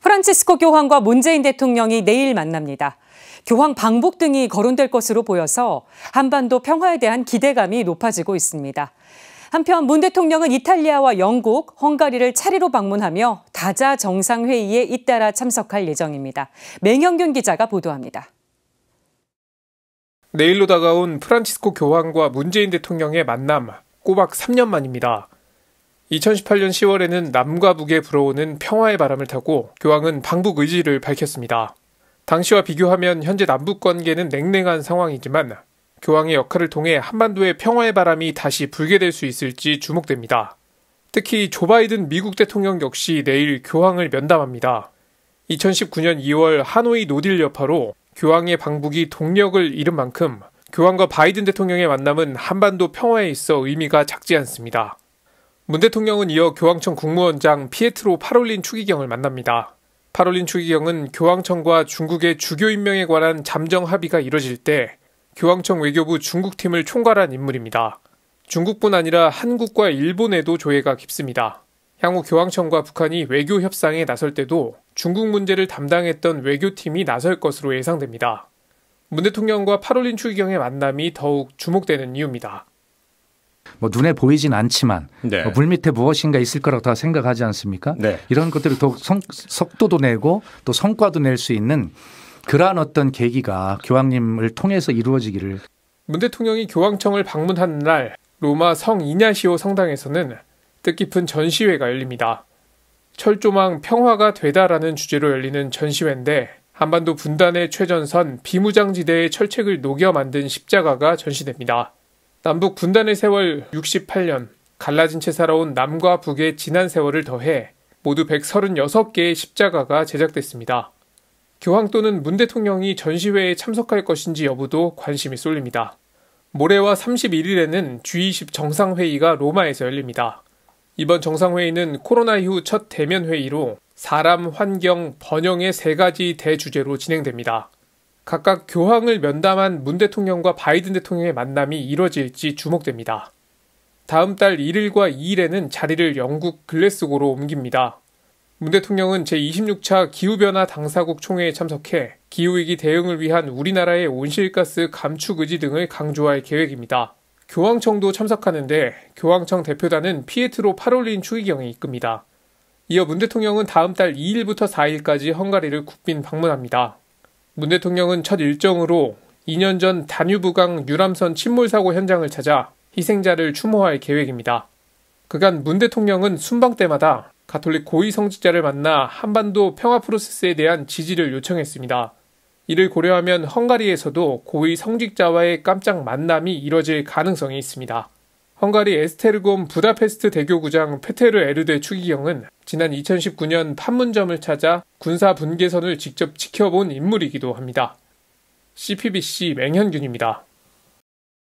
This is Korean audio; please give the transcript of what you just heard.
프란치스코 교황과 문재인 대통령이 내일 만납니다. 교황 방북 등이 거론될 것으로 보여서 한반도 평화에 대한 기대감이 높아지고 있습니다. 한편 문 대통령은 이탈리아와 영국, 헝가리를 차례로 방문하며 다자 정상회의에 잇따라 참석할 예정입니다. 맹형균 기자가 보도합니다. 내일로 다가온 프란치스코 교황과 문재인 대통령의 만남, 꼬박 3년 만입니다. 2018년 10월에는 남과 북에 불어오는 평화의 바람을 타고 교황은 방북 의지를 밝혔습니다. 당시와 비교하면 현재 남북 관계는 냉랭한 상황이지만 교황의 역할을 통해 한반도의 평화의 바람이 다시 불게 될 수 있을지 주목됩니다. 특히 조 바이든 미국 대통령 역시 내일 교황을 면담합니다. 2019년 2월 하노이 노딜 여파로 교황의 방북이 동력을 잃은 만큼 교황과 바이든 대통령의 만남은 한반도 평화에 있어 의미가 작지 않습니다. 문 대통령은 이어 교황청 국무원장 피에트로 파롤린 추기경을 만납니다. 파롤린 추기경은 교황청과 중국의 주교 임명에 관한 잠정 합의가 이뤄질 때 교황청 외교부 중국팀을 총괄한 인물입니다. 중국뿐 아니라 한국과 일본에도 조예가 깊습니다. 향후 교황청과 북한이 외교 협상에 나설 때도 중국 문제를 담당했던 외교팀이 나설 것으로 예상됩니다. 문 대통령과 파롤린 추기경의 만남이 더욱 주목되는 이유입니다. 뭐 눈에 보이진 않지만 네. 뭐물 밑에 무엇인가 있을 거라고 다 생각하지 않습니까? 네. 이런 것들을 더 성, 속도도 내고 또 성과도 낼 수 있는 그러한 어떤 계기가 교황님을 통해서 이루어지기를 문 대통령이 교황청을 방문한 날 로마 성 이냐시오 성당에서는 뜻깊은 전시회가 열립니다. 철조망 평화가 되다라는 주제로 열리는 전시회인데 한반도 분단의 최전선 비무장지대의 철책을 녹여 만든 십자가가 전시됩니다. 남북 분단의 세월 68년, 갈라진 채 살아온 남과 북의 지난 세월을 더해 모두 136개의 십자가가 제작됐습니다. 교황 또는 문 대통령이 전시회에 참석할 것인지 여부도 관심이 쏠립니다. 모레와 31일에는 G20 정상회의가 로마에서 열립니다. 이번 정상회의는 코로나 이후 첫 대면 회의로 사람, 환경, 번영의 세 가지 대주제로 진행됩니다. 각각 교황을 면담한 문 대통령과 바이든 대통령의 만남이 이뤄질지 주목됩니다. 다음 달 1일과 2일에는 자리를 영국 글래스고로 옮깁니다. 문 대통령은 제26차 기후변화 당사국 총회에 참석해 기후위기 대응을 위한 우리나라의 온실가스 감축 의지 등을 강조할 계획입니다. 교황청도 참석하는데 교황청 대표단은 피에트로 파롤린 추기경이 이끕니다. 이어 문 대통령은 다음 달 2일부터 4일까지 헝가리를 국빈 방문합니다. 문 대통령은 첫 일정으로 2년 전 다뉴브강 유람선 침몰 사고 현장을 찾아 희생자를 추모할 계획입니다. 그간 문 대통령은 순방 때마다 가톨릭 고위 성직자를 만나 한반도 평화 프로세스에 대한 지지를 요청했습니다. 이를 고려하면 헝가리에서도 고위 성직자와의 깜짝 만남이 이뤄질 가능성이 있습니다. 헝가리 에스테르곰 부다페스트 대교구장 페테르 에르데 추기경은 지난 2019년 판문점을 찾아 군사 분계선을 직접 지켜본 인물이기도 합니다. CPBC 맹현균입니다.